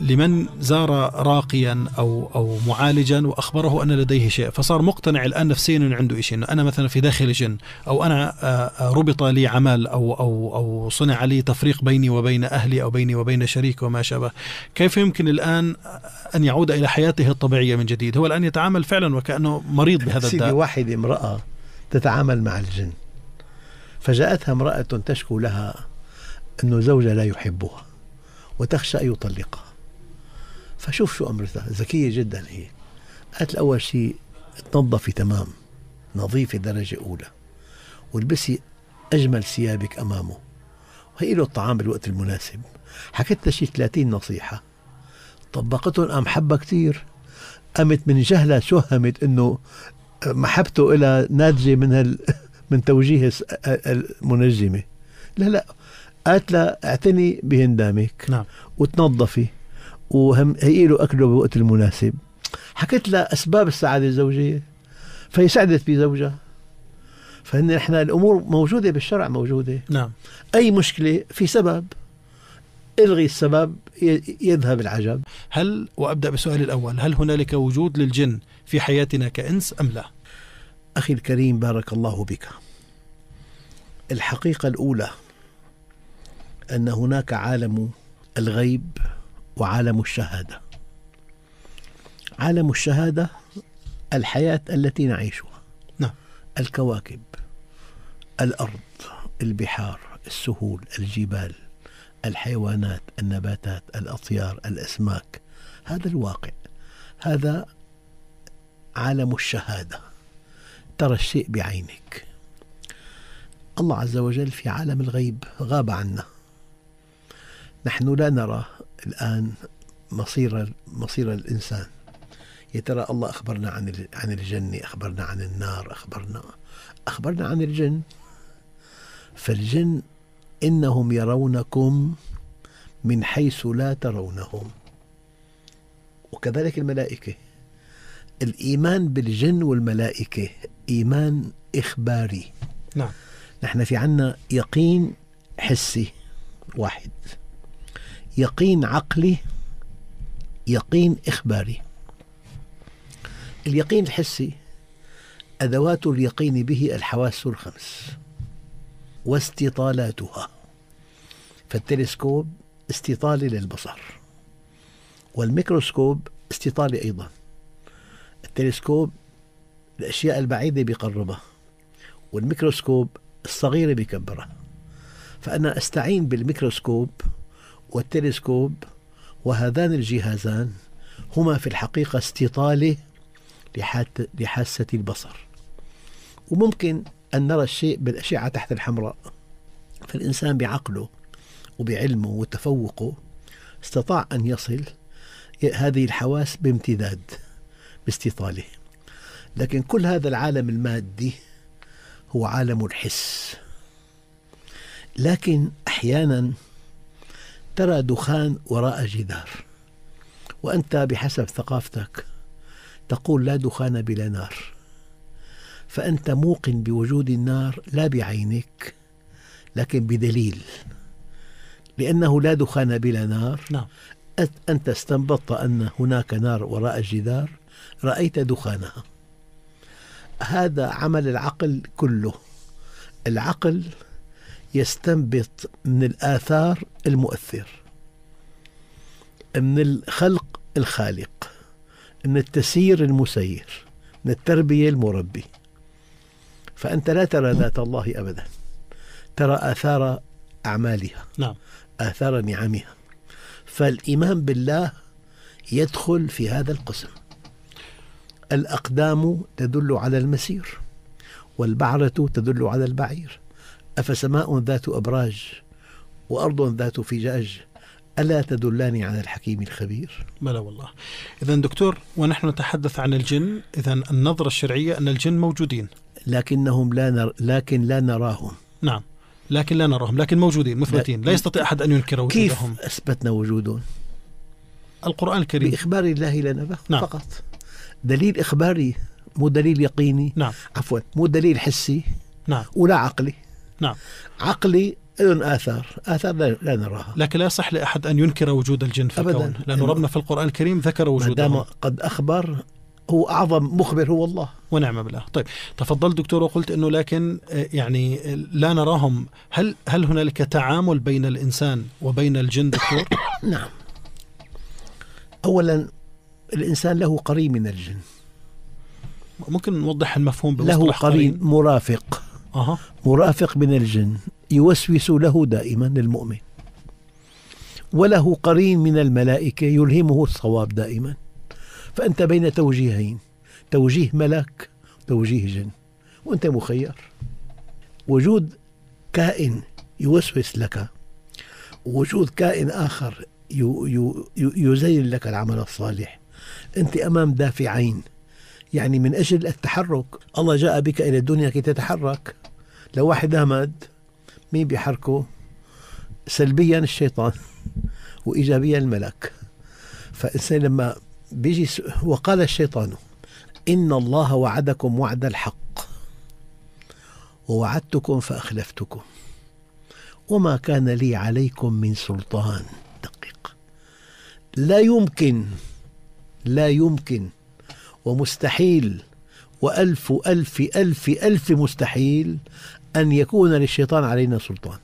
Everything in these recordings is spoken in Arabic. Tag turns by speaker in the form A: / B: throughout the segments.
A: لمن زار راقيا او او معالجا واخبره ان لديه شيء فصار مقتنع الان نفسيا انه عنده شيء انه انا مثلا في داخل جن او انا آه، آه، ربط لي عمل او او او صنع لي تفريق بيني وبين اهلي او بيني وبين شريك وما شابه كيف يمكن الان ان يعود الى حياته الطبيعيه من جديد هو الان
B: يتعامل فعلا وكانه مريض بهذا الداء سيدي واحد امراه تتعامل مع الجن فجاءتها امراه تشكو لها انه زوجها لا يحبها وتخشى أن يطلقها فشوف شو أمرتها ذكية جدا هي قالت أول شيء تنظفي تمام نظيفة درجة أولى والبسي أجمل ثيابك أمامه وهي له الطعام بالوقت المناسب حكيت لها شيء 30 نصيحة طبقتهم قام حبها كثير قامت من جهلها شهمت انه محبته إلى ناتجة من هال من توجيه المنجمة لا لا قالت لها اعتني بهندامك نعم وتنظفي وهم له اكله بالوقت المناسب حكيت لها اسباب السعاده الزوجيه فهي سعدت بزوجها فان احنا الامور موجوده بالشرع موجوده نعم اي مشكله في سبب الغي السبب يذهب العجب هل وابدا بالسؤال الاول هل هنالك وجود للجن في حياتنا كانس ام لا اخي الكريم بارك الله بك الحقيقه الاولى أن هناك عالم الغيب وعالم الشهادة عالم الشهادة الحياة التي نعيشها نعم الكواكب الأرض البحار السهول الجبال الحيوانات النباتات الأطيار الأسماك هذا الواقع هذا عالم الشهادة ترى الشيء بعينك الله عز وجل في عالم الغيب غاب عنا نحن لا نرى الآن مصير مصير الإنسان يا ترى الله أخبرنا عن عن الجنة أخبرنا عن النار أخبرنا أخبرنا عن الجن فالجن إنهم يرونكم من حيث لا ترونهم وكذلك الملائكة الإيمان بالجن والملائكة إيمان إخباري نعم نحن في عنا يقين حسي واحد يقين عقلي يقين إخباري اليقين الحسي أدوات اليقين به الحواس الخمس واستطالاتها فالتلسكوب استطالة للبصر والميكروسكوب استطالة أيضا التلسكوب الأشياء البعيدة بيقربها والميكروسكوب الصغيرة بيكبرها فأنا أستعين بالميكروسكوب والتلسكوب وهذان الجهازان هما في الحقيقة استطالة لحاسة البصر وممكن أن نرى الشيء بالأشعة تحت الحمراء فالإنسان بعقله وبعلمه وتفوقه استطاع أن يصل هذه الحواس بامتداد باستطاله لكن كل هذا العالم المادي هو عالم الحس لكن أحيانا ترى دخان وراء جدار وأنت بحسب ثقافتك تقول لا دخان بلا نار فأنت موقن بوجود النار لا بعينك لكن بدليل لأنه لا دخان بلا نار نعم. أنت استنبطت أن هناك نار وراء الجدار رأيت دخانها هذا عمل العقل كله العقل يستنبط من الآثار المؤثر من الخلق الخالق من التسيير المسير من التربية المربي فأنت لا ترى ذات الله أبدا ترى آثار أعمالها نعم. آثار نعمها فالإيمان بالله يدخل في هذا القسم الأقدام تدل على المسير والبعرة تدل على البعير أفسماء ذات أبراج وأرض ذات فجاج ألا تدلان على الحكيم الخبير
A: بلى والله إذا دكتور ونحن نتحدث عن الجن إذا النظرة الشرعية أن الجن موجودين
B: لكنهم لا نر... لكن لا نراهم نعم لكن لا نراهم
A: لكن موجودين مثبتين لا, لا يستطيع أحد أن ينكر وجودهم كيف لهم.
B: أثبتنا وجودهم القرآن الكريم بإخبار الله لنا نعم. فقط دليل إخباري مو دليل يقيني نعم. عفوا مو دليل حسي نعم. ولا عقلي نعم عقلي لهم آثار آثار لا نراها
A: لكن لا يصح لأحد أن ينكر وجود الجن في أبداً. الكون لانه ربنا في القرآن الكريم ذكر وجودهم قد أخبر هو أعظم مخبر هو الله ونعم بالله طيب تفضل دكتور وقلت أنه لكن آه، يعني آه، لا نراهم هل, هل هنالك تعامل بين الإنسان وبين الجن دكتور؟ نعم
B: أولا الإنسان له قرين من الجن
A: ممكن نوضح المفهوم
B: له قرين, قرين مرافق مرافق من الجن يوسوس له دائما المؤمن وله قرين من الملائكة يلهمه الصواب دائما فأنت بين توجيهين توجيه ملك توجيه جن وأنت مخير وجود كائن يوسوس لك وجود كائن آخر يزين لك العمل الصالح أنت أمام دافعين يعني من أجل التحرك الله جاء بك إلى الدنيا كي تتحرك لو واحد أهمد مين بيحركه سلبيا الشيطان وإيجابيا الملك فالإنسان لما بيجي وقال الشيطان إن الله وعدكم وعد الحق ووعدتكم فأخلفتكم وما كان لي عليكم من سلطان دقيق لا يمكن لا يمكن ومستحيل وألف ألف ألف ألف مستحيل أن يكون للشيطان علينا سلطان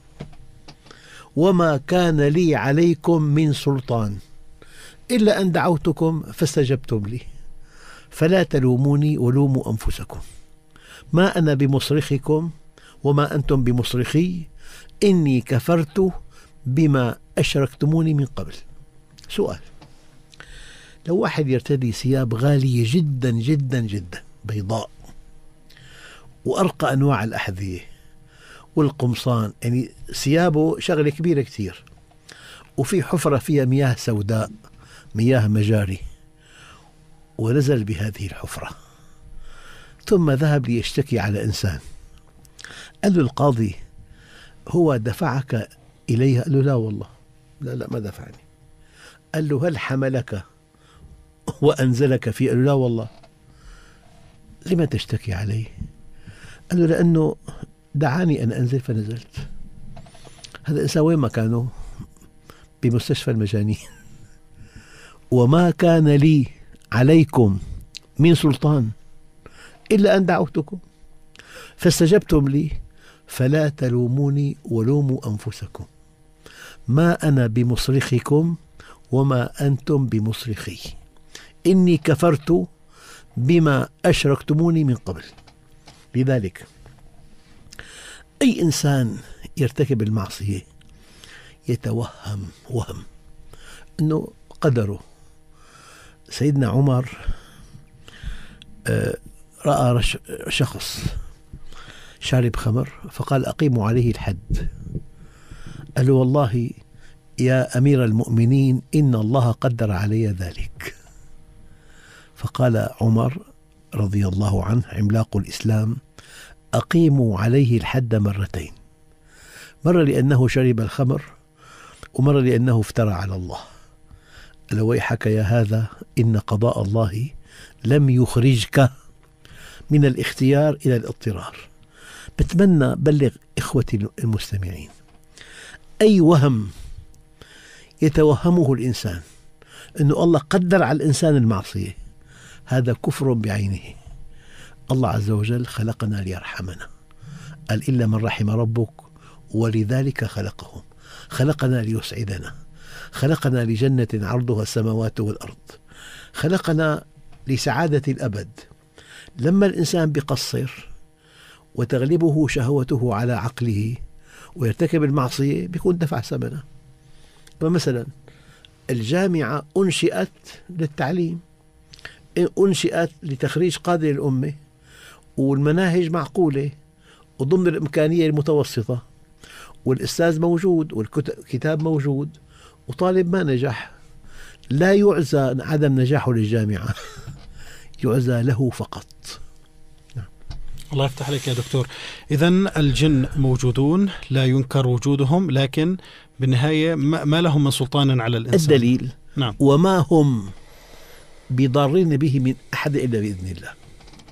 B: وما كان لي عليكم من سلطان إلا أن دعوتكم فاستجبتم لي فلا تلوموني ولوموا أنفسكم ما أنا بمصرخكم وما أنتم بمصرخي إني كفرت بما أشركتموني من قبل سؤال لو واحد يرتدي ثياب غالية جدا جدا جدا بيضاء وأرقى أنواع الأحذية والقمصان يعني ثيابه شغله كبيره كثير وفي حفره فيها مياه سوداء مياه مجاري ونزل بهذه الحفره ثم ذهب ليشتكي على انسان قال له القاضي هو دفعك اليها قال له لا والله لا لا ما دفعني قال له هل حملك وانزلك في قال له لا والله لما تشتكي عليه قال له لأنه دعاني أن أنزل فنزلت هذا الإنسان وين ما كانوا بمستشفى المجانين وما كان لي عليكم من سلطان إلا أن دعوتكم فاستجبتم لي فلا تلوموني ولوموا أنفسكم ما أنا بمصرخكم وما أنتم بمصرخي إني كفرت بما أشركتموني من قبل لذلك أي إنسان يرتكب المعصية يتوهم وهم أنه قدره سيدنا عمر آه، رأى شخص شارب خمر فقال أقيموا عليه الحد قال له والله يا أمير المؤمنين إن الله قدر علي ذلك فقال عمر رضي الله عنه عملاق الإسلام أقيموا عليه الحد مرتين مرة لأنه شرب الخمر ومرة لأنه افترى على الله ألا ويحك يا هذا إن قضاء الله لم يخرجك من الاختيار إلى الاضطرار بتمنى بلغ إخوتي المستمعين أي وهم يتوهمه الإنسان أن الله قدر على الإنسان المعصية هذا كفر بعينه الله عز وجل خلقنا ليرحمنا قال إلا من رحم ربك ولذلك خلقهم خلقنا ليسعدنا خلقنا لجنة عرضها السماوات والأرض خلقنا لسعادة الأبد لما الإنسان بقصر وتغلبه شهوته على عقله ويرتكب المعصية بيكون دفع ثمنها فمثلا الجامعة أنشئت للتعليم أنشئت لتخريج قادة للأمة والمناهج معقولة وضمن الإمكانية المتوسطة والأستاذ موجود والكتاب موجود وطالب ما نجح لا يعزى عدم نجاحه للجامعة يعزى له فقط
A: الله يفتح عليك يا دكتور إذا الجن موجودون لا ينكر وجودهم لكن بالنهاية ما لهم من سلطان على الإنسان الدليل نعم. وما هم بضارين به من أحد إلا بإذن الله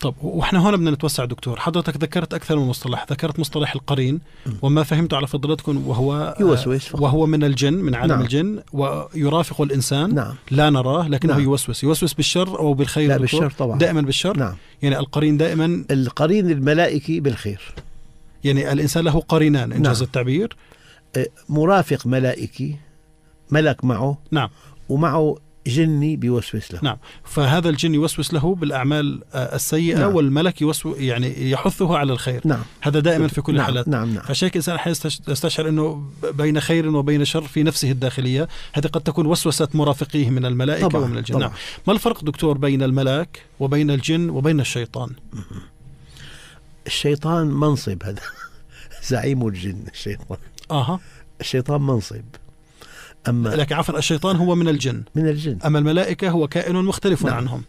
A: طب واحنا هون بدنا نتوسع دكتور حضرتك ذكرت اكثر من مصطلح ذكرت مصطلح القرين وما فهمته على فضلتكم وهو يوسوس فقط. آه، وهو من الجن من عالم نعم. الجن ويرافق الانسان نعم. لا نراه لكنه نعم. يوسوس يوسوس بالشر او بالخير لا دكتور. بالشر طبعا دائما بالشر نعم. يعني القرين دائما القرين الملائكي بالخير يعني الانسان له
B: قرينان ان جاز نعم. التعبير آه، مرافق ملائكي ملك معه نعم ومعه جني بيوسوس له
A: نعم فهذا الجن يوسوس له بالأعمال آه، السيئة نعم. والملك يوسو يعني يحثه على الخير نعم. هذا دائما في كل نعم. الحالات نعم. نعم. فشيك الإنسان أحيانا يستشعر أنه بين خير وبين شر في نفسه الداخلية هذه قد تكون وسوسة مرافقيه من الملائكة طبعا. ومن الجن طبعا. نعم. ما الفرق دكتور بين الملاك وبين الجن
B: وبين الشيطان الشيطان منصب هذا زعيم الجن الشيطان اها الشيطان منصب أما لكن عفوا الشيطان هو من الجن من الجن أما الملائكة هو كائن مختلف نعم. عنهم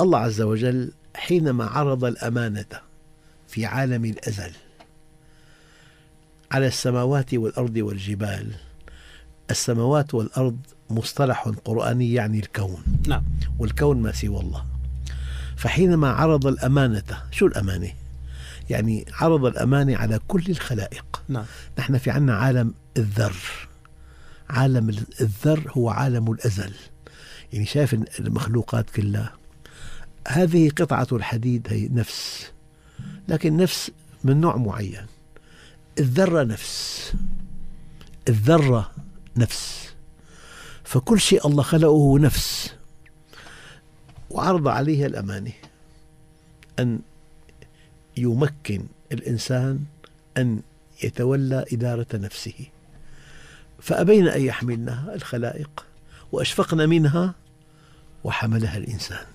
B: الله عز وجل حينما عرض الأمانة في عالم الأزل على السماوات والأرض والجبال السماوات والأرض مصطلح قرآني يعني الكون نعم والكون ما سوى الله فحينما عرض الأمانة شو الأمانة؟ يعني عرض الأمانة على كل الخلائق نعم. نحن في عنا عالم الذر عالم الذر هو عالم الأزل يعني شايف المخلوقات كلها هذه قطعة الحديد هي نفس لكن نفس من نوع معين الذرة نفس الذرة نفس فكل شيء الله خلقه هو نفس وعرض عليها الأمانة أن يمكن الإنسان أن يتولى إدارة نفسه فأبين أن يحملنها الخلائق وأشفقن منها وحملها الإنسان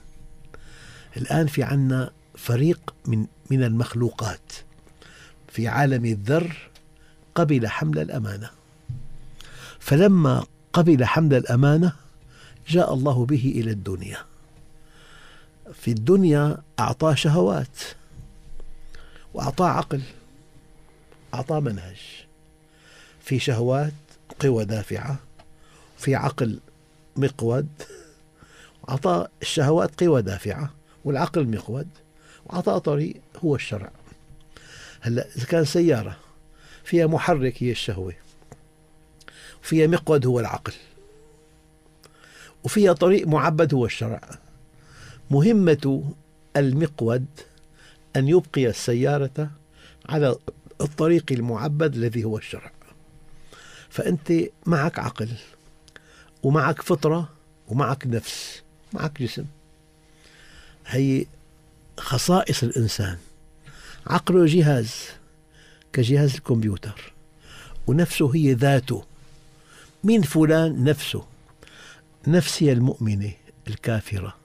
B: الآن في عنا فريق من من المخلوقات في عالم الذر قبل حمل الأمانة فلما قبل حمل الأمانة جاء الله به إلى الدنيا في الدنيا أعطاه شهوات وأعطاه عقل أعطاه منهج في شهوات قوى دافعة في عقل مقود أعطى الشهوات قوى دافعة والعقل مقود وعطاء طريق هو الشرع هلا إذا كان سيارة فيها محرك هي الشهوة وفيها مقود هو العقل وفيها طريق معبد هو الشرع مهمة المقود أن يبقي السيارة على الطريق المعبد الذي هو الشرع فأنت معك عقل ومعك فطرة ومعك نفس معك جسم هي خصائص الإنسان عقله جهاز كجهاز الكمبيوتر ونفسه هي ذاته مين فلان نفسه نفسي المؤمنة الكافرة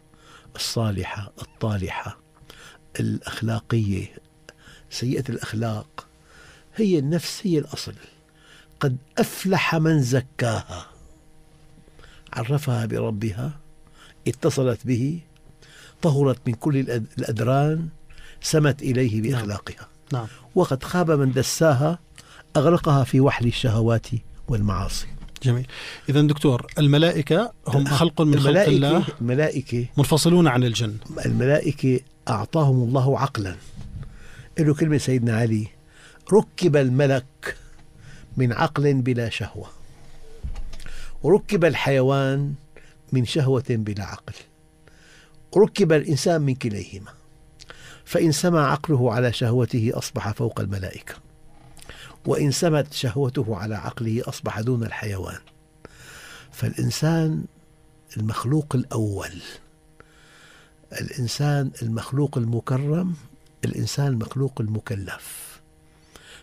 B: الصالحة الطالحة الأخلاقية سيئة الأخلاق هي النفس هي الأصل قد أفلح من زكاها عرفها بربها اتصلت به طهرت من كل الأدران سمت إليه نعم. بأخلاقها نعم. وقد خاب من دساها أغرقها في وحل الشهوات والمعاصي جميل إذا دكتور الملائكة هم آه، خلق من خلق الله الملائكة منفصلون عن الجن الملائكة أعطاهم الله عقلا له كلمة سيدنا علي ركب الملك من عقل بلا شهوة ركب الحيوان من شهوة بلا عقل ركب الإنسان من كليهما فإن سما عقله على شهوته أصبح فوق الملائكة وإن سمت شهوته على عقله أصبح دون الحيوان فالإنسان المخلوق الأول الإنسان المخلوق المكرم الإنسان المخلوق المكلف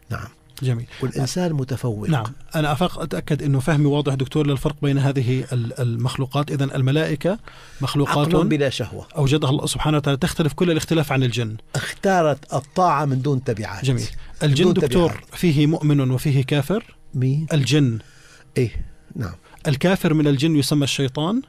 B: نعم جميل والإنسان متفوق نعم
A: أنا افق أتأكد أنه فهمي واضح دكتور للفرق بين هذه المخلوقات إذا الملائكة مخلوقات عقل بلا شهوة أوجدها الله سبحانه وتعالى تختلف كل الاختلاف عن الجن
B: اختارت الطاعة من دون تبعات جميل الجن دكتور تبعات.
A: فيه مؤمن وفيه كافر مين؟ الجن إيه نعم الكافر من الجن يسمى الشيطان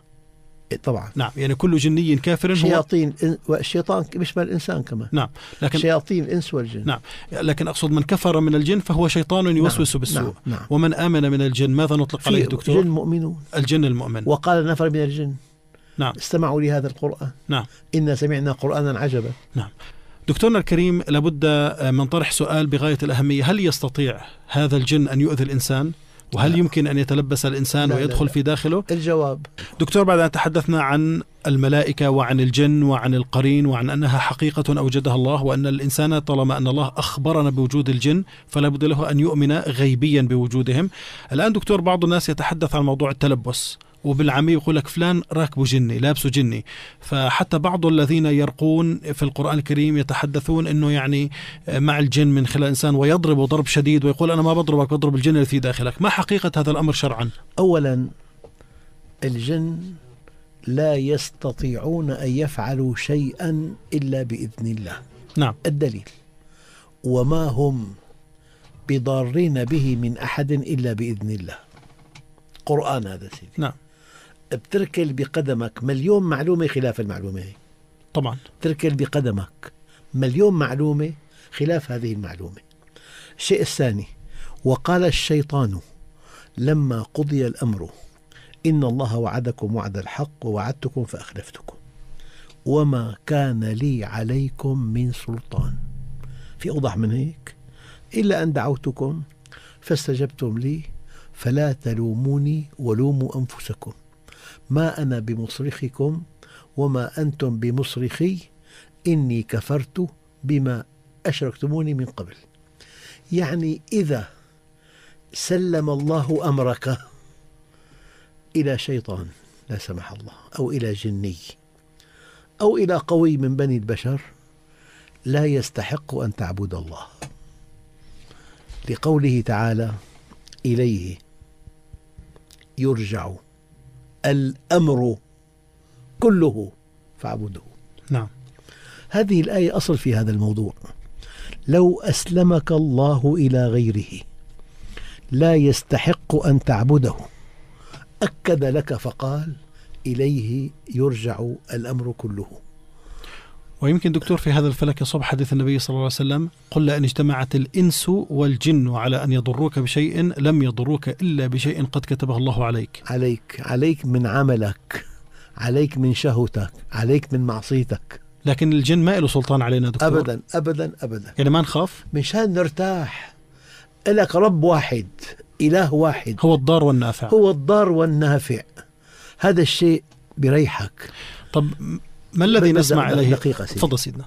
A: إيه، طبعا نعم يعني كل جني كافر هو شياطين
B: والشيطان بيشبه يشمل الانسان كمان
A: نعم لكن
B: شياطين الانس والجن نعم
A: لكن اقصد من كفر من الجن فهو
B: شيطان نعم، يوسوس نعم بالسوء نعم نعم ومن امن من الجن ماذا نطلق عليه دكتور؟ الجن مؤمنون الجن المؤمن وقال نفر من الجن نعم استمعوا لهذا القران نعم انا سمعنا قرانا عجبا
A: نعم دكتورنا الكريم لابد من طرح سؤال بغايه الاهميه هل يستطيع هذا الجن ان يؤذي الانسان؟ وهل لا. يمكن أن يتلبس الإنسان لا ويدخل لا لا. في داخله؟ الجواب دكتور بعد أن تحدثنا عن الملائكة وعن الجن وعن القرين وعن أنها حقيقة أوجدها الله وأن الإنسان طالما أن الله أخبرنا بوجود الجن فلا بد له أن يؤمن غيبيا بوجودهم الآن دكتور بعض الناس يتحدث عن موضوع التلبس وبالعاميه يقول لك فلان راكبه جني لابسه جني فحتى بعض الذين يرقون في القران الكريم يتحدثون انه يعني آه، مع الجن من خلال انسان ويضرب ضرب شديد ويقول انا ما بضربك بضرب الجن اللي في داخلك ما حقيقه هذا الامر شرعا
B: اولا الجن لا يستطيعون ان يفعلوا شيئا الا باذن الله نعم الدليل وما هم بضارين به من احد الا باذن الله قران هذا سيدي نعم بتركل بقدمك مليون معلومة خلاف المعلومة هي طبعا تركل بقدمك مليون معلومة خلاف هذه المعلومة الشيء الثاني وقال الشيطان لما قضي الأمر إن الله وعدكم وعد الحق ووعدتكم فأخلفتكم وما كان لي عليكم من سلطان في أوضح من هيك إلا أن دعوتكم فاستجبتم لي فلا تلوموني ولوموا أنفسكم ما أنا بمصرخكم وما أنتم بمصرخي إني كفرت بما أشركتموني من قبل يعني إذا سلم الله أمرك إلى شيطان لا سمح الله أو إلى جني أو إلى قوي من بني البشر لا يستحق أن تعبد الله لقوله تعالى إليه يرجع الأمر كله فاعبده نعم هذه الآية أصل في هذا الموضوع لو أسلمك الله إلى غيره لا يستحق أن تعبده أكد لك فقال إليه يرجع الأمر كله
A: ويمكن دكتور في هذا الفلك يصب حديث النبي صلى الله عليه وسلم قل لأن اجتمعت الإنس والجن على أن يضروك بشيء لم يضروك إلا بشيء قد كتبه الله عليك عليك عليك
B: من عملك عليك من شهوتك عليك من معصيتك لكن الجن ما له سلطان علينا دكتور أبدا أبدا أبدا يعني ما نخاف مشان نرتاح لك رب واحد إله واحد هو الضار والنافع هو الضار والنافع هذا الشيء بريحك طب ما الذي نسمع عليه؟ دقيقة سيدنا تفضل سيدنا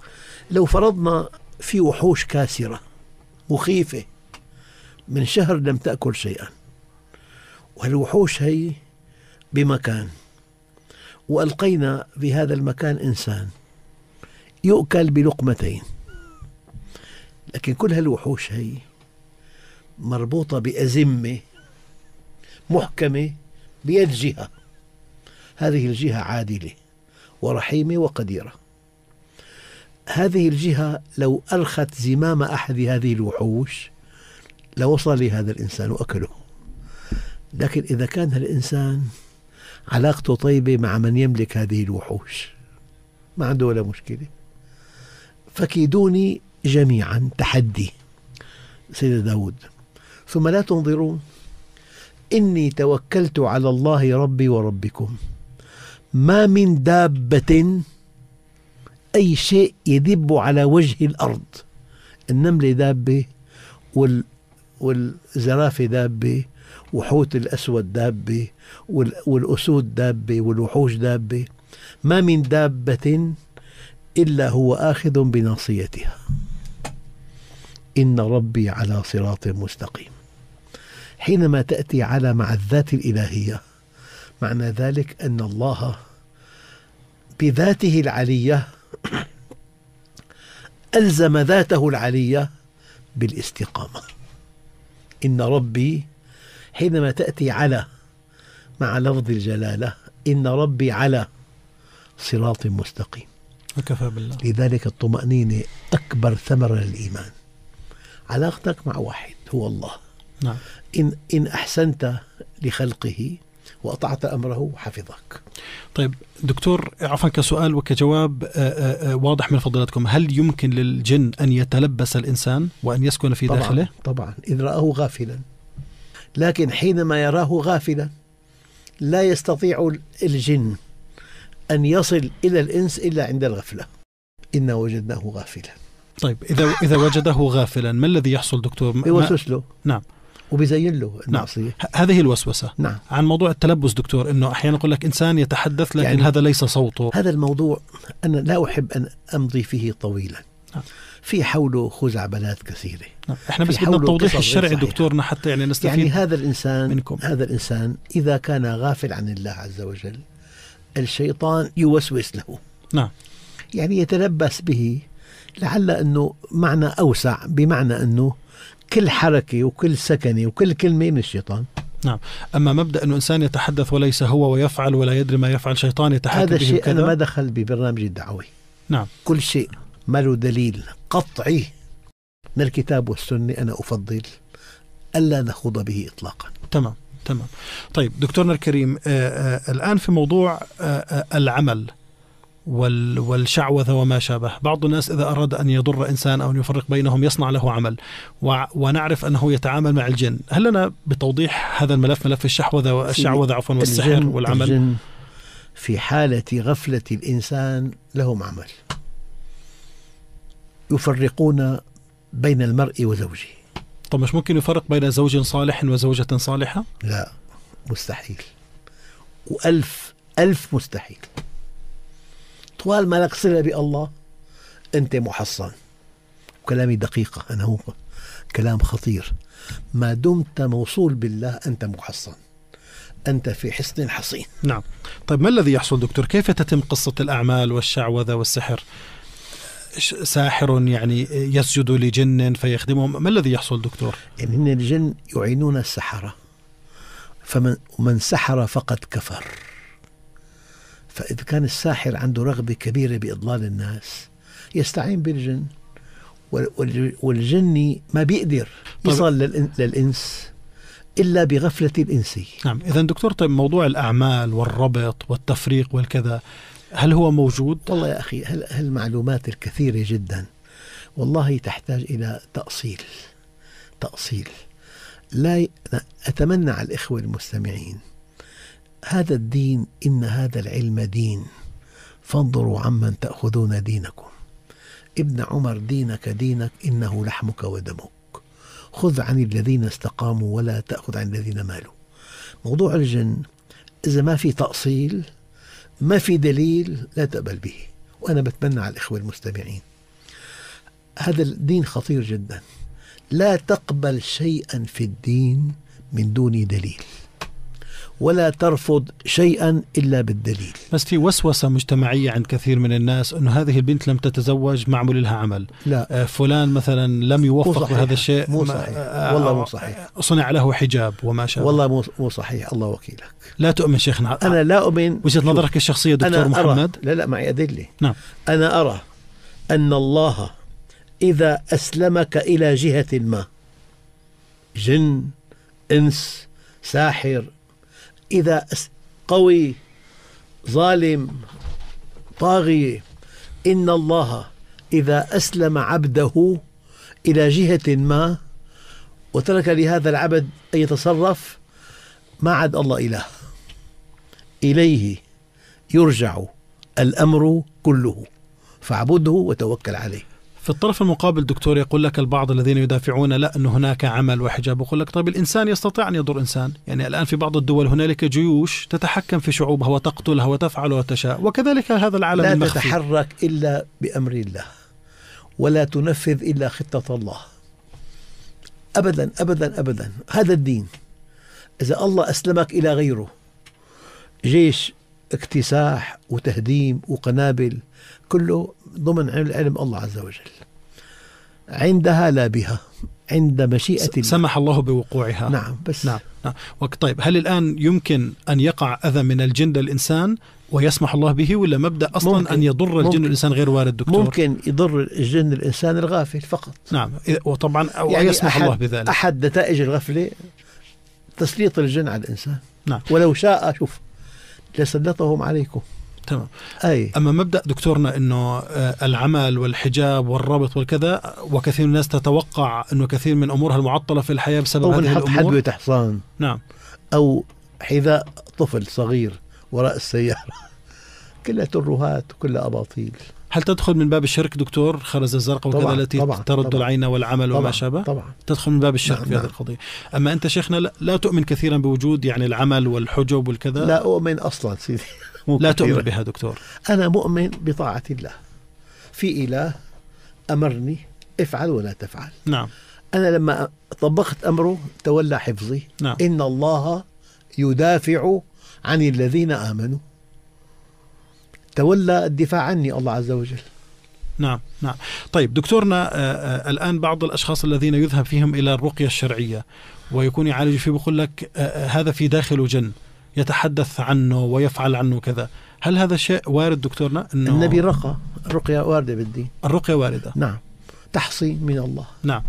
B: لو فرضنا في وحوش كاسرة مخيفة من شهر لم تأكل شيئا والوحوش هي بمكان وألقينا في هذا المكان إنسان يؤكل بلقمتين لكن كل هالوحوش هي مربوطة بأزمة محكمة بيد جهة هذه الجهة عادلة ورحيمة وقديرة هذه الجهة لو ارخت زمام أحد هذه الوحوش لوصل لهذا الإنسان وأكله لكن إذا كان الإنسان علاقته طيبة مع من يملك هذه الوحوش ما عنده ولا مشكلة فكيدوني جميعا تحدي سيدنا داود ثم لا تنظرون إني توكلت على الله ربي وربكم ما من دابة أي شيء يدب على وجه الأرض النملة دابة وال والزرافة دابة وحوت الأسود دابة والأسود دابة والوحوش دابة ما من دابة إلا هو آخذ بناصيتها إن ربي على صراط مستقيم حينما تأتي على مع الذات الإلهية معنى ذلك أن الله بذاته العلية ألزم ذاته العلية بالاستقامة إن ربي حينما تأتي على مع لفظ الجلالة إن ربي على صراط مستقيم وكفى بالله لذلك الطمأنينة أكبر ثمرة للإيمان علاقتك مع واحد هو الله نعم. إن, إن أحسنت لخلقه وأطعت أمره حفظك
A: طيب دكتور عفوا كسؤال وكجواب آه، آه، آه، واضح من فضيلتكم هل يمكن للجن أن يتلبس الإنسان وأن يسكن في طبعا داخله؟ طبعا
B: إن رآه غافلا لكن حينما يراه غافلا لا يستطيع الجن أن يصل إلى الإنس إلا عند الغفلة إنا وجدناه غافلا
A: طيب إذا إذا وجده غافلا ما الذي يحصل دكتور؟ يوسوس له نعم وبيزين له المعصيه نعم. هذه الوسوسه نعم عن موضوع التلبس دكتور انه احيانا
B: يقول لك انسان يتحدث لكن يعني هذا ليس صوته هذا الموضوع انا لا احب ان امضي فيه طويلا نعم. في حوله خزعبلات كثيره نعم. احنا بس بدنا التوضيح الشرعي
A: دكتورنا حتى يعني نستفيد يعني هذا
B: الانسان منكم. هذا الانسان اذا كان غافل عن الله عز وجل الشيطان يوسوس له نعم يعني يتلبس به لعل انه معنى اوسع بمعنى انه كل حركة وكل سكنة وكل كلمة من الشيطان
A: نعم أما مبدأ أنه إنسان يتحدث وليس هو ويفعل ولا يدري ما يفعل شيطان يتحدث هذا الشيء أنا ما
B: دخل ببرنامج الدعوي نعم كل شيء ما له دليل قطعي من الكتاب والسنة أنا أفضل ألا نخوض به إطلاقا
A: تمام تمام طيب دكتورنا الكريم آآ آه، آآ آه، الآن في موضوع آآ آه، العمل والشعوذة وما شابه بعض الناس إذا أراد أن يضر إنسان أو أن يفرق بينهم يصنع له عمل ونعرف أنه يتعامل مع الجن هل لنا بتوضيح هذا الملف ملف الشعوذة والشعوذة عفوا والسحر والعمل الجن
B: في حالة غفلة الإنسان لهم عمل يفرقون بين المرء وزوجه طب مش ممكن
A: يفرق بين زوج صالح وزوجة صالحة؟ لا مستحيل
B: وألف ألف مستحيل طوال ما لك صلة بالله أنت محصن كلامي دقيقة أنا هو كلام خطير ما دمت موصول بالله أنت محصن أنت في حصن حصين
A: نعم طيب ما الذي يحصل دكتور كيف تتم قصة الأعمال والشعوذة والسحر ساحر يعني يسجد لجن فيخدمهم ما الذي يحصل دكتور يعني إن
B: الجن يعينون السحرة فمن من سحر فقد كفر فإذا كان الساحر عنده رغبة كبيرة بإضلال الناس يستعين بالجن والجني ما بيقدر يصل طيب. للإنس إلا بغفلة الإنسي
A: نعم إذا دكتور طيب موضوع الأعمال
B: والربط والتفريق والكذا هل هو موجود؟ والله يا أخي هالمعلومات الكثيرة جدا والله تحتاج إلى تأصيل تأصيل لا ي... أتمنى على الإخوة المستمعين هذا الدين إن هذا العلم دين فانظروا عمن تأخذون دينكم ابن عمر دينك دينك إنه لحمك ودمك خذ عن الذين استقاموا ولا تأخذ عن الذين مالوا موضوع الجن إذا ما في تأصيل ما في دليل لا تقبل به وأنا بتمنى على الإخوة المستمعين هذا الدين خطير جدا لا تقبل شيئا في الدين من دون دليل ولا ترفض شيئا الا بالدليل.
A: بس في وسوسه مجتمعيه عند كثير من الناس انه هذه البنت لم تتزوج معمول لها عمل. لا آه، فلان مثلا لم يوفق لهذا الشيء مو صحيح آه، والله مو آه، صحيح صنع له حجاب وما شابه والله مو صحيح الله وكيلك. لا تؤمن شيخنا انا لا
B: اؤمن وجهه نظرك الشخصيه دكتور أنا محمد أرى لا لا معي ادله نعم انا ارى ان الله اذا اسلمك الى جهه ما جن انس ساحر إذا قوي ظالم طاغية إن الله إذا أسلم عبده إلى جهة ما وترك لهذا العبد أن يتصرف ما عاد الله إله إليه يرجع الأمر كله فاعبده وتوكل عليه
A: في الطرف المقابل دكتور يقول لك البعض الذين يدافعون لا أن هناك عمل وحجاب يقول لك طيب الإنسان يستطيع أن يضر إنسان يعني الآن في بعض الدول هنالك جيوش تتحكم في شعوبها وتقتلها وتفعل وتشاء
B: وكذلك هذا العالم لا المخفي. تتحرك إلا بأمر الله ولا تنفذ إلا خطة الله أبدا أبدا أبدا هذا الدين إذا الله أسلمك إلى غيره جيش اكتساح وتهديم وقنابل كله ضمن علم الله عز وجل عندها لا بها عند مشيئة الله سمح
A: الله بوقوعها نعم بس نعم, نعم. طيب هل الآن يمكن أن يقع أذى من الجن للإنسان ويسمح الله به ولا مبدا اصلا ممكن ان يضر الجن الانسان غير وارد دكتور ممكن
B: يضر الجن الانسان الغافل فقط نعم وطبعا أو يعني يسمح أحد الله بذلك احد نتائج الغفله تسليط الجن على الانسان نعم ولو شاء شوف لسلطهم عليكم
A: تمام أي. أما مبدأ دكتورنا أنه آه، العمل والحجاب والربط والكذا وكثير من الناس تتوقع أنه كثير من أمورها المعطلة في الحياة بسبب أو هذه الأمور حدوة
B: حصان نعم أو حذاء طفل صغير وراء السيارة كلها ترهات وكلها أباطيل هل تدخل من باب الشرك
A: دكتور خرز الزرقاء وكذا التي ترد طبعًا العين والعمل طبعًا وما شابه طبعا تدخل من باب الشرك نعم، في هذه نعم. القضيه اما انت شيخنا لا, لا تؤمن كثيرا بوجود يعني العمل والحجب والكذا لا
B: اؤمن اصلا سيدي لا تؤمن بها دكتور انا مؤمن بطاعه الله في اله امرني افعل ولا تفعل نعم انا لما طبقت امره تولى حفظي نعم. ان الله يدافع عن الذين امنوا تولى الدفاع عني الله عز وجل
A: نعم نعم طيب دكتورنا آه، آه، الآن بعض الأشخاص الذين يذهب فيهم إلى الرقية الشرعية ويكون يعالج فيه بيقول لك آه، هذا في داخله جن يتحدث عنه ويفعل عنه كذا هل هذا الشيء وارد دكتورنا إنه النبي رقى
B: الرقية واردة بالدين
A: الرقية واردة نعم تحصين من الله نعم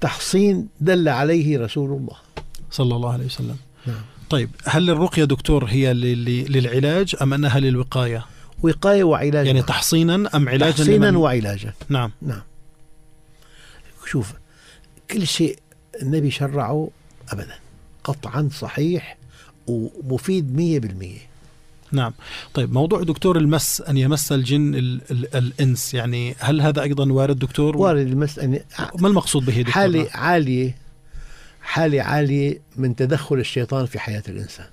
A: تحصين دل عليه رسول الله صلى الله عليه وسلم نعم. طيب هل الرقية دكتور هي للعلاج أم أنها للوقاية وقاية وعلاج يعني تحصينا أم علاجا تحصينا لمن... وعلاجا
B: نعم نعم شوف كل شيء النبي شرعه أبدا قطعا صحيح ومفيد مية بالمية
A: نعم طيب موضوع دكتور المس أن يمس الجن الـ الـ الإنس يعني هل
B: هذا أيضا وارد دكتور وارد المس أن يعني ما المقصود به دكتور حالة عالية حالة عالية من تدخل الشيطان في حياة الإنسان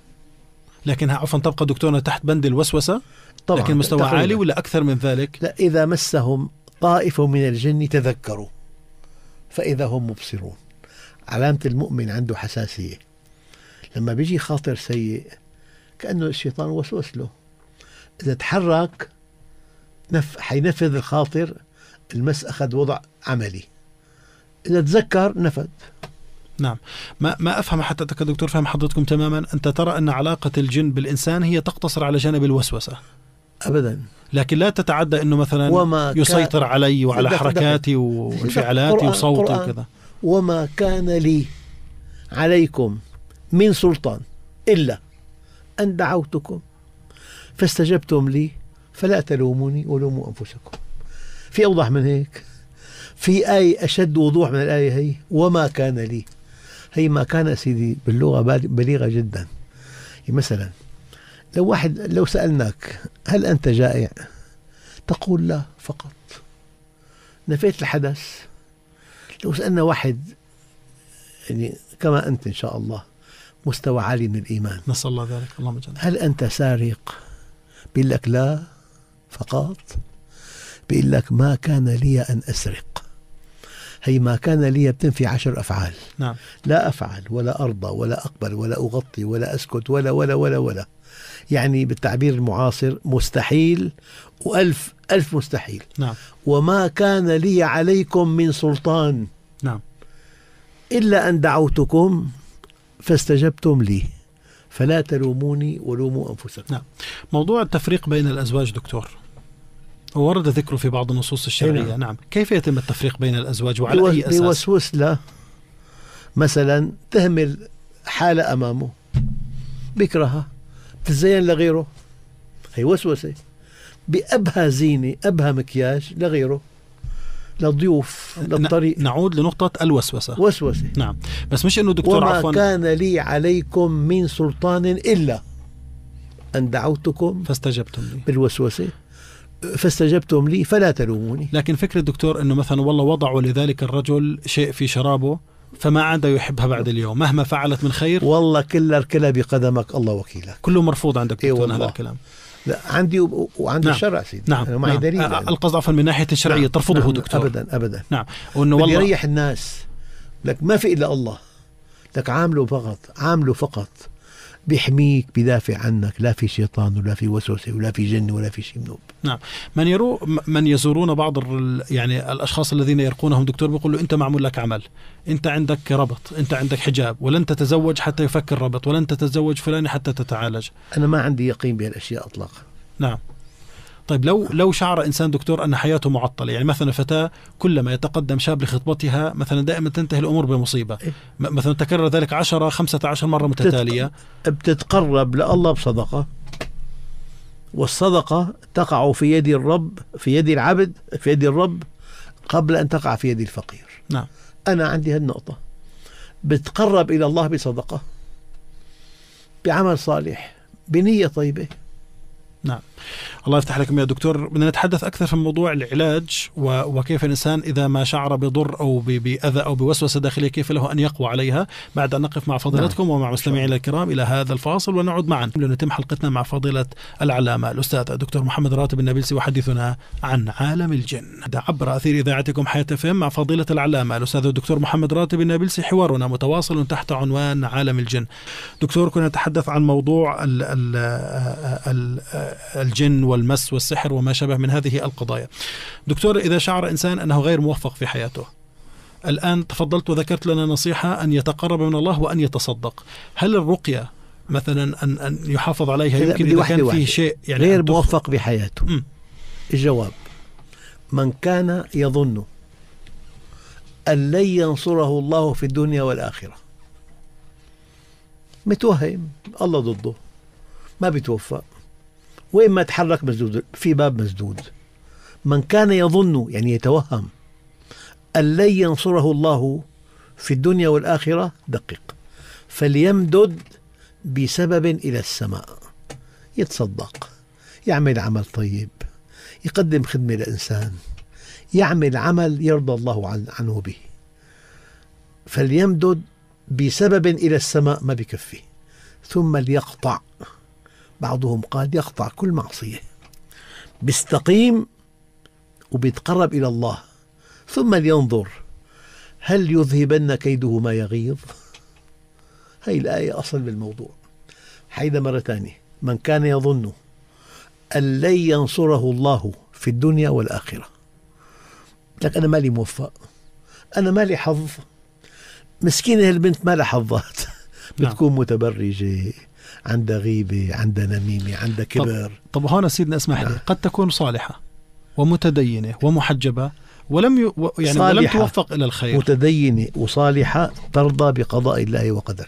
A: لكنها عفوا تبقى دكتورنا
B: تحت بند الوسوسة طبعا لكن مستوى عالي ولا أكثر من ذلك؟ لا إذا مسهم طائف من الجن تذكروا فإذا هم مبصرون علامة المؤمن عنده حساسية لما بيجي خاطر سيء كأنه الشيطان وسوس له إذا تحرك نف... حينفذ الخاطر المس أخذ وضع عملي إذا تذكر نفذ
A: نعم ما ما افهم حتى دكتور فهم حضرتكم تماما انت ترى ان علاقه الجن بالانسان هي تقتصر على جانب الوسوسه ابدا لكن لا تتعدى انه مثلا وما يسيطر كان علي وعلى دخل حركاتي وانفعالاتي وصوتي قرآن وكذا
B: وما كان لي عليكم من سلطان الا ان دعوتكم فاستجبتم لي فلا تلوموني ولوموا انفسكم في اوضح من هيك في آية أشد وضوح من الآية هي وما كان لي هي ما كان سيدي باللغة بليغة جدا يعني مثلا لو واحد لو سألناك هل أنت جائع تقول لا فقط نفيت الحدث لو سألنا واحد يعني كما أنت إن شاء الله مستوى عالي من الإيمان
A: نسأل الله ذلك اللهم جل هل
B: أنت سارق بيقول لك لا فقط بيقول لك ما كان لي أن أسرق هي ما كان لي بتنفي عشر أفعال نعم. لا أفعل ولا أرضى ولا أقبل ولا أغطي ولا أسكت ولا ولا ولا ولا يعني بالتعبير المعاصر مستحيل وألف ألف مستحيل نعم. وما كان لي عليكم من سلطان نعم. إلا أن دعوتكم فاستجبتم لي فلا تلوموني ولوموا أنفسكم نعم.
A: موضوع التفريق بين الأزواج دكتور
B: ورد ذكره في بعض النصوص الشرعية إيه نعم.
A: نعم كيف يتم التفريق بين الأزواج وعلى بوس... أي أساس
B: بوسوس له مثلا تهمل حالة أمامه بكرهها تزين لغيره هي وسوسة بأبهى زينة أبهى مكياج لغيره للضيوف للطريق نعود لنقطة الوسوسة وسوسة نعم بس مش
A: أنه دكتور وما عفوا كان
B: لي عليكم من سلطان إلا أن دعوتكم فاستجبتم لي بالوسوسة فاستجبتم لي فلا تلوموني لكن
A: فكرة دكتور أنه مثلا والله وضعوا لذلك الرجل شيء في شرابه فما عاد يحبها بعد نعم. اليوم مهما فعلت من خير والله كل الكلام بقدمك الله وكيلك كله مرفوض عندك إيه هذا الكلام
B: لا عندي وعند وعندي نعم. الشرع سيدي نعم انا معي نعم. دليل يعني. القصد عفوا من ناحيه الشرعيه نعم. ترفضه نعم. دكتور ابدا ابدا نعم وانه والله يريح الناس لك ما في الا الله لك عامله فقط عامله فقط بيحميك بيدافع عنك لا في شيطان ولا في وسوسه ولا في جن ولا في شيء منوب
A: نعم من يرو من يزورون بعض يعني الاشخاص الذين يرقونهم دكتور بيقول له انت معمول لك عمل انت عندك ربط انت عندك حجاب ولن تتزوج حتى يفك الربط ولن تتزوج فلان حتى تتعالج انا ما عندي يقين
B: بهالاشياء اطلاقا
A: نعم طيب لو لو شعر انسان دكتور ان حياته معطله يعني مثلا فتاه كلما يتقدم شاب لخطبتها مثلا دائما تنتهي الامور بمصيبه إيه. مثلا تكرر ذلك 10 15 مره متتاليه بتتقرب لله بصدقه
B: والصدقه تقع في يد الرب في يد العبد في يد الرب قبل ان تقع في يد الفقير نعم انا عندي هالنقطه بتقرب الى الله بصدقه بعمل صالح بنيه طيبه
A: الله يفتح لكم يا دكتور بدنا نتحدث اكثر في موضوع العلاج وكيف الانسان اذا ما شعر بضر او باذى او بوسوسه داخليه كيف له ان يقوى عليها بعد ان نقف مع فضيلتكم نعم. ومع مستمعينا الكرام الى هذا الفاصل ونعود معا لنتم حلقتنا مع فضيله العلامه الاستاذ الدكتور محمد راتب النابلسي وحدثنا عن عالم الجن عبر اثير اذاعتكم حياه فهم مع فضيله العلامه الاستاذ الدكتور محمد راتب النابلسي حوارنا متواصل تحت عنوان عالم الجن دكتور كنا نتحدث عن موضوع ال ال ال الجن والمس والسحر وما شابه من هذه القضايا دكتور إذا شعر إنسان أنه غير موفق في حياته الآن تفضلت وذكرت لنا نصيحة أن يتقرب من الله وأن يتصدق هل الرقية مثلا أن, أن يحافظ عليها يمكن إذا كان فيه شيء يعني غير موفق
B: بحياته م. الجواب من كان يظن أن لن ينصره الله في الدنيا والآخرة متوهم الله ضده ما بيتوفق وإما تحرك مسدود في باب مسدود من كان يظن يعني يتوهم أن لن ينصره الله في الدنيا والآخرة دقق فليمدد بسبب إلى السماء يتصدق يعمل عمل طيب يقدم خدمة لإنسان يعمل عمل يرضى الله عنه به فليمدد بسبب إلى السماء ما بكفي ثم ليقطع بعضهم قال يقطع كل معصية بيستقيم وبيتقرب إلى الله ثم لينظر هل يذهبن كيده ما يغيظ هاي الآية أصل بالموضوع حيدا مرة ثانية من كان يظن أن لن ينصره الله في الدنيا والآخرة لك أنا مالي موفق أنا مالي حظ مسكينة هالبنت ما لها حظات نعم. بتكون متبرجة عندها غيبة عندها نميمة عندها كبر طب, طب هون سيدنا اسمح لي نعم. قد تكون صالحة ومتدينة ومحجبة
A: ولم ي... يعني ولم توفق إلى
B: الخير متدينة وصالحة ترضى بقضاء الله وقدره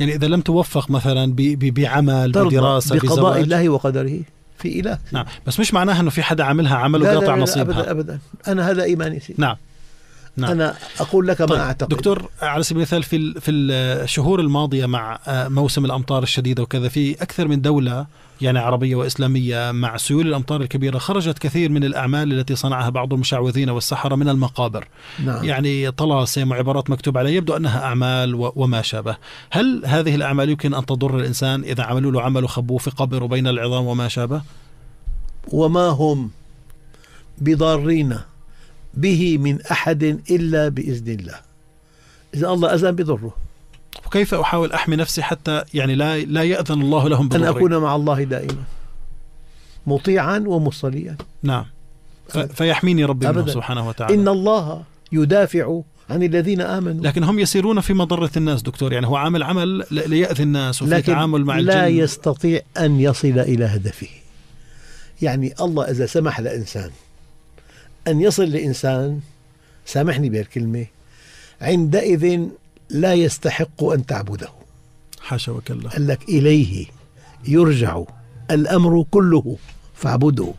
A: يعني إذا لم توفق مثلا ب... ب... بعمل ترضى بدراسة بقضاء بزواج. الله
B: وقدره في إله
A: نعم بس مش معناها أنه في حدا عملها عمل وقاطع نصيبها أبدا أبدا
B: أنا هذا إيماني سيدي نعم نعم. انا اقول لك طيب ما اعتقد دكتور
A: على سبيل المثال في في الشهور الماضيه مع آه، موسم الامطار الشديده وكذا في اكثر من دوله يعني عربيه واسلاميه مع سيول الامطار الكبيره خرجت كثير من الاعمال التي صنعها بعض المشعوذين والسحره من المقابر نعم. يعني طلاسم وعبارات مكتوب عليها يبدو انها اعمال وما شابه هل هذه الاعمال يمكن ان تضر الانسان اذا عملوا له عمل وخبوه في قبر وبين العظام
B: وما شابه وما هم بضارين به من أحد إلا بإذن الله إذا الله أذن بضره
A: وكيف أحاول أحمي نفسي حتى يعني لا لا يأذن الله لهم بضره أن أكون
B: مع الله دائما مطيعا ومصليا
A: نعم فيحميني ربي منه سبحانه وتعالى إن
B: الله يدافع عن الذين آمنوا
A: لكن هم يسيرون في مضرة الناس دكتور يعني هو عامل عمل ليأذي الناس وفي لكن تعامل مع الجن لا
B: يستطيع أن يصل إلى هدفه يعني الله إذا سمح لإنسان أن يصل لإنسان سامحني بهالكلمة عندئذ لا يستحق أن تعبده حاشا وكلا قال لك إليه يرجع الأمر كله فاعبده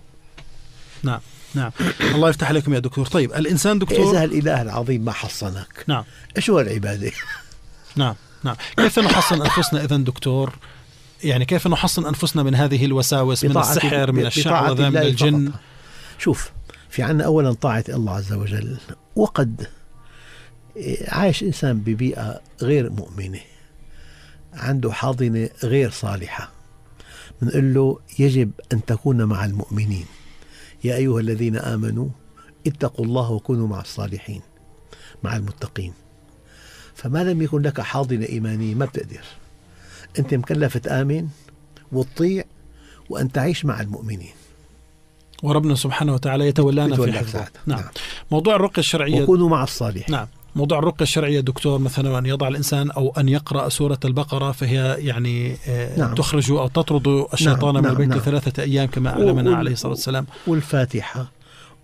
B: نعم
A: نعم الله يفتح عليكم يا دكتور طيب الإنسان دكتور إذا
B: الإله العظيم ما حصنك
A: نعم إيش هو
B: العبادة نعم
A: نعم كيف نحصن أنفسنا إذا دكتور يعني كيف نحصن أنفسنا من هذه
B: الوساوس من السحر من الشعوذة من الجن فقط. شوف في عنا أولا طاعة الله عز وجل وقد عايش إنسان ببيئة غير مؤمنة عنده حاضنة غير صالحة بنقول له يجب أن تكون مع المؤمنين يا أيها الذين آمنوا اتقوا الله وكونوا مع الصالحين مع المتقين فما لم يكن لك حاضنة إيمانية ما بتقدر أنت مكلف تآمن وتطيع وأن تعيش مع المؤمنين
A: وربنا سبحانه وتعالى يتولانا في الحفظ نعم. نعم موضوع الرقية الشرعية وكونوا مع الصالحين نعم موضوع الرقية الشرعية دكتور مثلا أن يضع الإنسان أو أن يقرأ سورة البقرة فهي يعني آه، نعم. تخرج أو تطرد نعم. الشيطان نعم. من البيت نعم. ثلاثه أيام كما أعلمنا و... عليه الصلاة والسلام
B: والفاتحة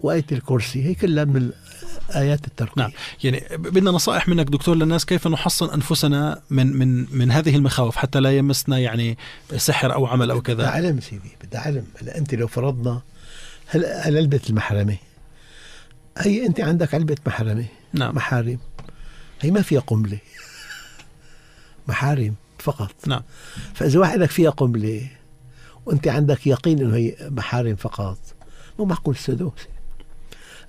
B: وآية الكرسي هي كلها
A: من آيات الترقية نعم يعني بدنا نصائح منك دكتور للناس كيف نحصن أنفسنا من من من هذه المخاوف حتى لا يمسنا يعني سحر أو عمل أو كذا بدها علم
B: سيدي بدي علم هلا أنت لو فرضنا هلا هل علبه المحرمه هي انت عندك علبه محرمه نعم محارم هي ما فيها قنبله محارم فقط نعم فاذا واحد لك فيها قنبله وانت عندك يقين انه هي محارم فقط مو معقول السدوسه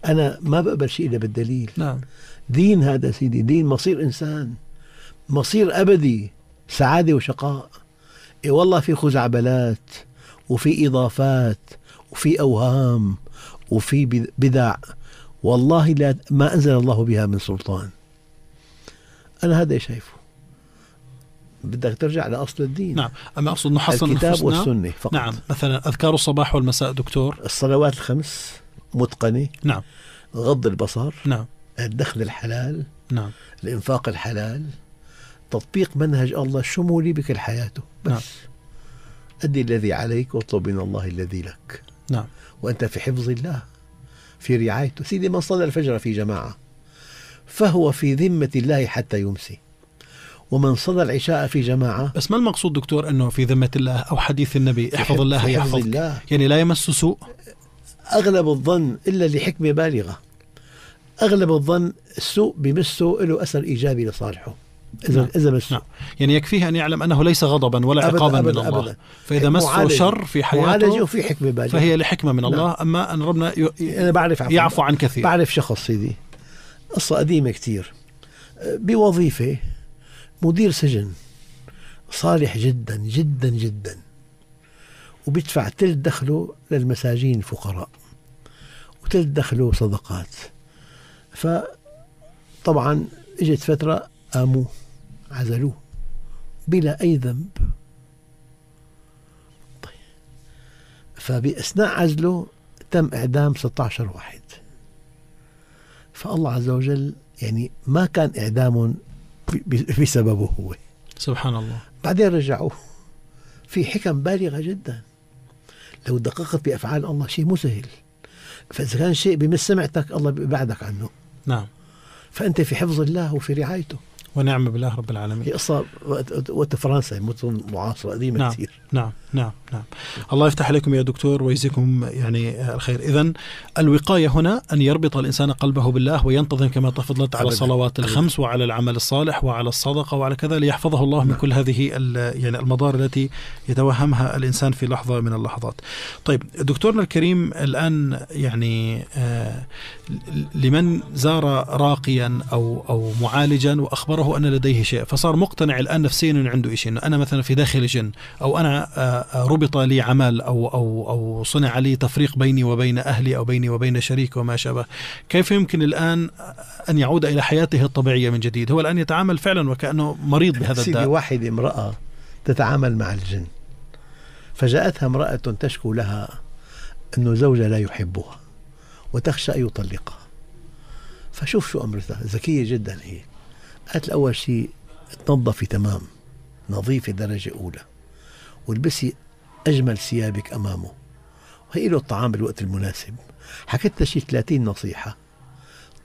B: انا ما بقبل شيء الا بالدليل نعم دين هذا سيدي دين مصير انسان مصير ابدي سعاده وشقاء اي والله في خزعبلات وفي اضافات وفي أوهام وفي بدع والله لا ما أنزل الله بها من سلطان أنا هذا شايفه بدك ترجع لاصل الدين نعم اما اقصد نحصن الكتاب والسنه فقط نعم مثلا اذكار الصباح والمساء دكتور الصلوات الخمس متقنه نعم غض البصر نعم الدخل الحلال نعم الانفاق الحلال تطبيق منهج الله الشمولي بكل حياته بس نعم. أدي الذي عليك واطلب من الله الذي لك نعم وأنت في حفظ الله في رعايته سيدي من صلى الفجر في جماعة فهو في ذمة الله حتى يمسي ومن صلى العشاء في جماعة
A: بس ما المقصود دكتور أنه في ذمة الله أو حديث النبي احفظ الله يحفظ الله
B: يعني لا يمس سوء أغلب الظن إلا لحكمة بالغة أغلب الظن السوء بمسه له أثر إيجابي لصالحه اذا نعم. اذا
A: مش نعم. يعني يكفيه ان يعلم انه ليس غضبا ولا عقابا أبداً من الله أبداً. فاذا مسه شر في حياته وفي حكمه بالغه فهي لحكمه من نعم. الله اما ان ربنا ي... انا بعرف عفو يعفو عن كثير بعرف
B: شخص سيدي قصه قديمه كثير بوظيفه مدير سجن صالح جدا جدا جدا وبيدفع ثلث دخله للمساجين الفقراء وثلث دخله صدقات فطبعا اجت فتره قاموه عزلوه بلا أي ذنب طيب. فبأثناء عزله تم إعدام 16 واحد فالله عز وجل يعني ما كان إعدامهم بسببه هو سبحان الله بعدين رجعوه في حكم بالغة جدا لو دققت بأفعال الله شيء مسهل فإذا كان شيء بمس سمعتك الله بعدك عنه نعم فأنت في حفظ الله وفي رعايته
A: ونعم بالله رب العالمين هي
B: اصلا وقت فرنسا مدن معاصره قديمه نعم كثير
A: نعم نعم نعم الله يفتح عليكم يا دكتور ويجزيكم يعني الخير اذا الوقايه هنا ان يربط الانسان قلبه بالله وينتظم كما تفضلت على الصلوات الخمس وعلى العمل الصالح وعلى الصدقه وعلى كذا ليحفظه الله من كل هذه يعني المضار التي يتوهمها الانسان في لحظه من اللحظات. طيب دكتورنا الكريم الان يعني آه لمن زار راقيا او او معالجا واخبره هو ان لديه شيء فصار مقتنع الان نفسيا انه عنده شيء انه انا مثلا في داخل جن او انا آه، آه، ربط لي عمل او او او صنع لي تفريق بيني وبين اهلي او بيني وبين شريكي وما شابه كيف يمكن الان ان يعود الى حياته الطبيعيه من جديد هو الان يتعامل فعلا وكانه مريض بهذا الداء سيدي واحد
B: امراه تتعامل مع الجن فجاءتها امراه تشكو لها انه زوجها لا يحبها وتخشى ان يطلقها فشوف شو امرتها ذكيه جدا هي قالت أول شيء تنظفي تمام نظيفة درجة أولى والبسي أجمل ثيابك أمامه وهي له الطعام بالوقت المناسب حكيت لها شي 30 نصيحة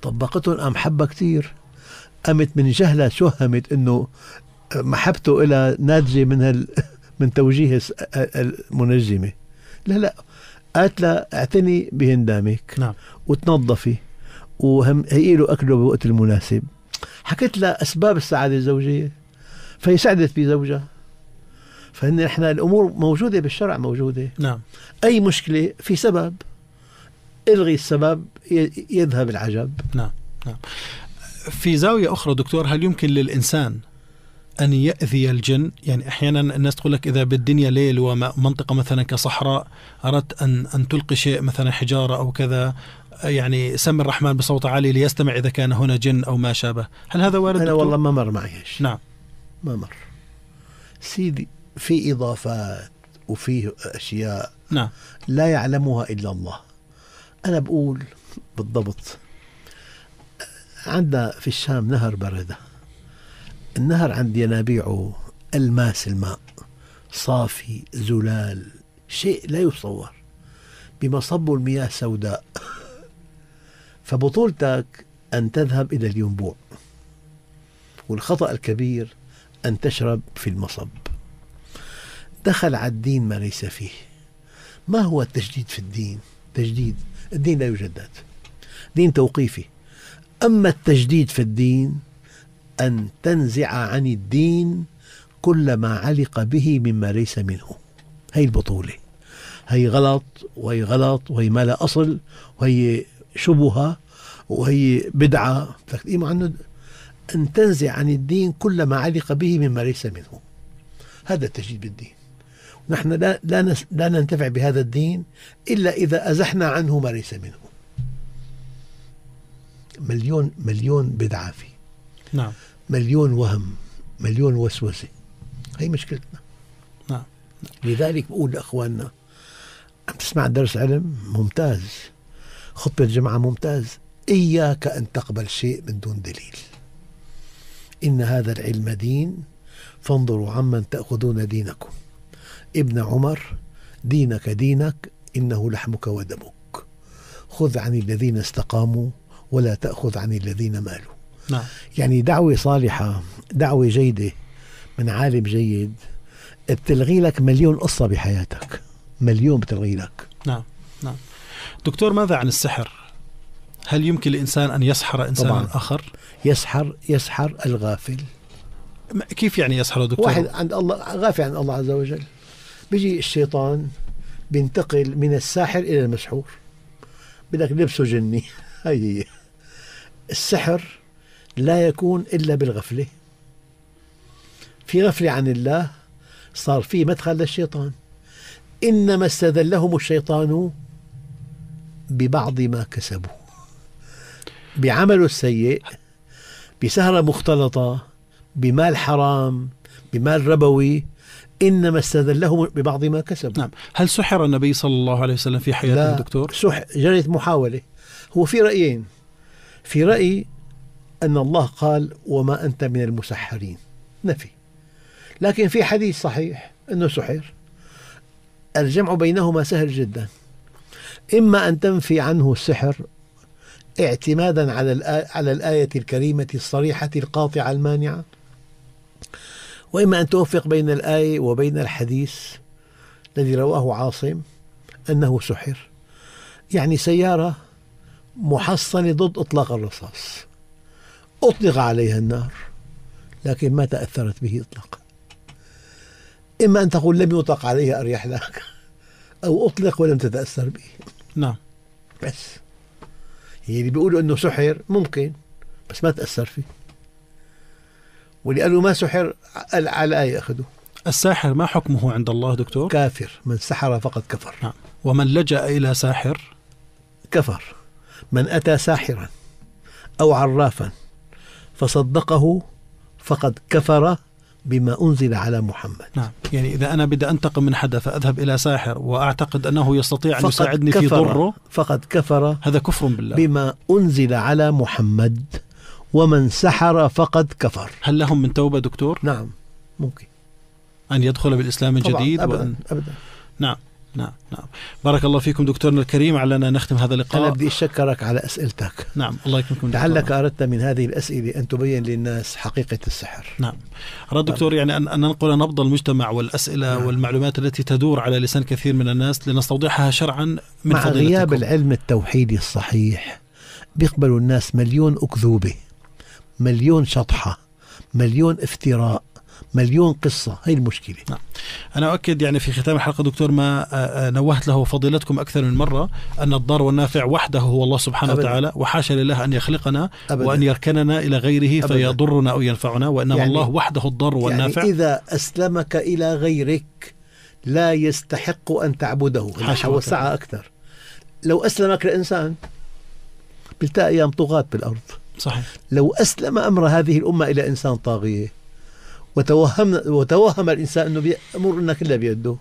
B: طبقتهم قام حبها كثير قامت من جهلها شهمت انه محبته إلى ناتجة من هال من توجيه المنجمة لا لا قالت لها اعتني بهندامك نعم وتنظفي وهم هي له اكله بالوقت المناسب حكيت لها أسباب السعادة الزوجية فهي سعدت بزوجها فإن إحنا الأمور موجودة بالشرع موجودة نعم أي مشكلة في سبب الغي السبب يذهب العجب نعم نعم
A: في زاوية أخرى دكتور هل يمكن للإنسان أن يأذي الجن يعني أحيانا الناس تقول لك إذا بالدنيا ليل ومنطقة مثلا كصحراء أردت أن, أن تلقي شيء مثلا حجارة أو كذا يعني سمي الرحمن بصوت عالي ليستمع إذا كان هنا جن أو ما شابه هل هذا وارد أنا والله ما مر معي نعم
B: ما مر سيدي في إضافات وفي أشياء نعم لا يعلمها إلا الله أنا بقول بالضبط عندنا في الشام نهر بردة النهر عند ينابيعه ألماس الماء صافي زلال شيء لا يصور بمصب المياه سوداء فبطولتك أن تذهب إلى الينبوع والخطأ الكبير أن تشرب في المصب دخل على الدين ما ليس فيه ما هو التجديد في الدين تجديد الدين لا يجدد دين توقيفي أما التجديد في الدين أن تنزع عن الدين كل ما علق به مما ليس منه هي البطولة هي غلط وهي غلط وهي ما لا أصل وهي شبهة وهي بدعة تقديم عنه أن تنزع عن الدين كل ما علق به مما ليس منه هذا التجديد بالدين نحن لا, لا, نس لا ننتفع بهذا الدين إلا إذا أزحنا عنه ما ليس منه مليون مليون بدعة فيه نعم مليون وهم مليون وسوسة هي مشكلتنا نعم لذلك بقول لأخواننا عم تسمع درس علم ممتاز خطبة جمعة ممتاز إياك أن تقبل شيء من دون دليل إن هذا العلم دين فانظروا عمن تأخذون دينكم ابن عمر دينك دينك إنه لحمك ودمك خذ عن الذين استقاموا ولا تأخذ عن الذين مالوا نعم. يعني دعوة صالحة دعوة جيدة من عالم جيد بتلغي لك مليون قصة بحياتك مليون بتلغي لك
A: نعم نعم دكتور ماذا عن السحر هل يمكن لإنسان أن يسحر إنسانا طبعاً.
B: آخر؟ يسحر يسحر الغافل
A: كيف يعني يسحر دكتور؟ واحد
B: عند الله غافل عن الله عز وجل بيجي الشيطان بينتقل من الساحر إلى المسحور بدك لبسه جني هي هي السحر لا يكون إلا بالغفلة في غفلة عن الله صار في مدخل للشيطان إنما استذلهم الشيطان ببعض ما كسبوا بعمله السيء بسهرة مختلطة بمال حرام بمال ربوي انما استذلهم ببعض ما كسب نعم هل سحر النبي صلى الله عليه وسلم في حياته لا دكتور سح جرت محاوله هو في رايين في راي ان الله قال وما انت من المسحرين نفي لكن في حديث صحيح انه سحر الجمع بينهما سهل جدا اما ان تنفي عنه السحر اعتمادا على على الآية الكريمة الصريحة القاطعة المانعة وإما أن توفق بين الآية وبين الحديث الذي رواه عاصم أنه سحر يعني سيارة محصنة ضد إطلاق الرصاص أطلق عليها النار لكن ما تأثرت به إطلاقا إما أن تقول لم يطلق عليها أريح لك أو أطلق ولم تتأثر به نعم بس اللي بيقولوا انه سحر ممكن بس ما تاثر فيه واللي قالوا ما سحر على الايه اخذوا الساحر ما حكمه عند الله دكتور؟ كافر من سحر فقد كفر نعم ومن لجأ إلى ساحر كفر من أتى ساحرا أو عرافا فصدقه فقد كفر بما أنزل على محمد
A: نعم يعني إذا أنا بدي أنتقم من حدا فأذهب إلى ساحر وأعتقد أنه يستطيع أن يساعدني في ضره
B: فقد كفر هذا كفر بالله بما أنزل على محمد ومن سحر فقد كفر هل لهم من توبة دكتور؟ نعم
A: ممكن أن يدخل بالإسلام الجديد طبعا أبدا, وأن...
B: أبدا. نعم
A: نعم نعم بارك الله فيكم دكتورنا الكريم علنا نختم هذا اللقاء أنا بدي
B: أشكرك على أسئلتك نعم الله يكرمكم لعلك أردت من هذه الأسئلة أن تبين للناس حقيقة السحر نعم أراد نعم.
A: دكتور يعني أن ننقل نبض المجتمع والأسئلة نعم. والمعلومات التي تدور على لسان كثير من الناس لنستوضحها شرعا من مع غياب
B: العلم التوحيدي الصحيح بيقبلوا الناس مليون أكذوبة مليون شطحة مليون افتراء مليون قصة هي المشكلة نعم.
A: أنا أؤكد يعني في ختام الحلقة دكتور ما آه، آه، نوهت له فضيلتكم أكثر من مرة أن الضار والنافع وحده هو الله سبحانه أبداً. وتعالى وحاشا لله أن يخلقنا أبداً. وأن يركننا إلى غيره أبداً. فيضرنا أو ينفعنا وإنما يعني الله وحده الضار يعني والنافع يعني
B: إذا أسلمك إلى غيرك لا يستحق أن تعبده وسعى أكثر لو أسلمك الإنسان بالتالي أيام طغاة بالأرض صحيح لو أسلم أمر هذه الأمة إلى إنسان طاغية وتوهم وتوهم الانسان انه انك كلها بيده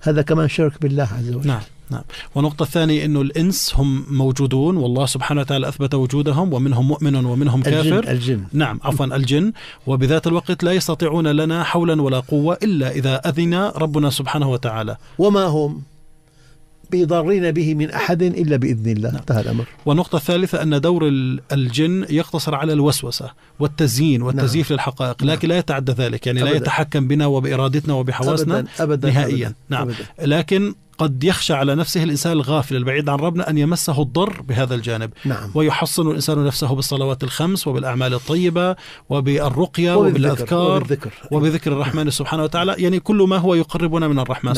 B: هذا كمان شرك بالله عز وجل نعم
A: نعم والنقطة الثانية أنه الإنس هم موجودون والله سبحانه وتعالى أثبت وجودهم ومنهم مؤمن ومنهم كافر الجن, الجن. نعم عفوا الجن وبذات الوقت لا يستطيعون لنا حولا ولا قوة إلا إذا أذن ربنا سبحانه وتعالى
B: وما هم بضارين به من أحد إلا بإذن الله نعم. انتهى الأمر
A: والنقطة الثالثة أن دور الجن يقتصر على الوسوسة والتزيين والتزييف نعم. للحقائق لكن نعم. لا يتعدى ذلك يعني أبداً. لا يتحكم بنا وبإرادتنا وبحواسنا أبداً. أبداً. نهائيا أبداً. نعم أبداً. لكن قد يخشى على نفسه الإنسان الغافل البعيد عن ربنا أن يمسه الضر بهذا الجانب نعم. ويحصن الإنسان نفسه بالصلوات الخمس وبالأعمال الطيبة وبالرقية وبالذكر. وبالأذكار وبالذكر. وبذكر الرحمن سبحانه وتعالى يعني كل ما هو يقربنا من الرحمن نعم.